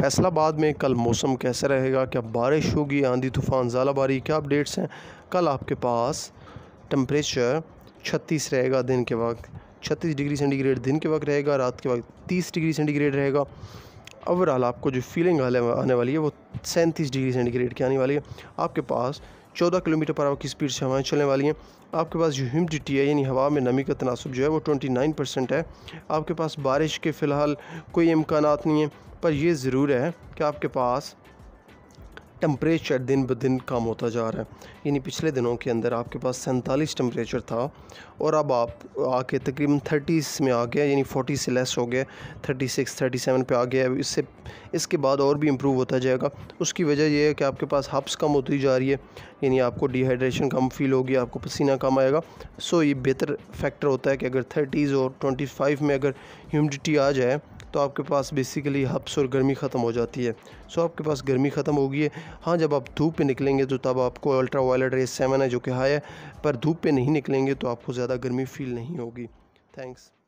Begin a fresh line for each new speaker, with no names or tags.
फैसलाबाद में कल मौसम कैसा रहेगा क्या बारिश होगी आंधी तूफ़ान ज़ालाबारी क्या अपडेट्स हैं कल आपके पास टम्परेचर छत्तीस रहेगा दिन के वक्त छत्तीस डिग्री सेंटीग्रेड दिन के वक्त रहेगा रात के वक्त तीस डिग्री सेंटीग्रेड रहेगा ओवरऑल आपको जो फीलिंग आने वाली है वो सैंतीस डिग्री सेंटीग्रेड की आने वाली है आपके पास चौदह किलोमीटर पर आवर की स्पीड से हवाएं चलने वाली हैं आपके पास जो ह्यूमिडिटी है यानी हवा में नमी का तनासब जो है वो ट्वेंटी नाइन परसेंट है आपके पास बारिश के फ़िलहाल कोई इम्कान नहीं है पर यह ज़रूर है कि आपके पास टम्परेचर दिन ब दिन कम होता जा रहा है यानी पिछले दिनों के अंदर आपके पास सैंतालीस टम्परेचर था और अब आप आके तकरीबन थर्टीज़ में आ गया यानी फोटी से लेस हो गया थर्टी सिक्स थर्टी सेवन पर आ गया अब इससे इसके बाद और भी इम्प्रूव होता जाएगा उसकी वजह यह है कि आपके पास हब्स कम होती जा रही है यानी आपको डिहाइड्रेशन कम फील होगी आपको पसीना कम आएगा सो ये बेहतर फैक्टर होता है कि अगर थर्टीज़ और ट्वेंटी फाइव में अगर ह्यूमिडिटी आ जाए तो आपके पास बेसिकली हब्स और गर्मी ख़त्म हो जाती है सो आपके पास गर्मी ख़त्म होगी है हाँ जब आप धूप पे निकलेंगे तो तब आपको अल्ट्रा वायलेट रेस सेवन है जो कि हाई है पर धूप पे नहीं निकलेंगे तो आपको ज़्यादा गर्मी फील नहीं होगी थैंक्स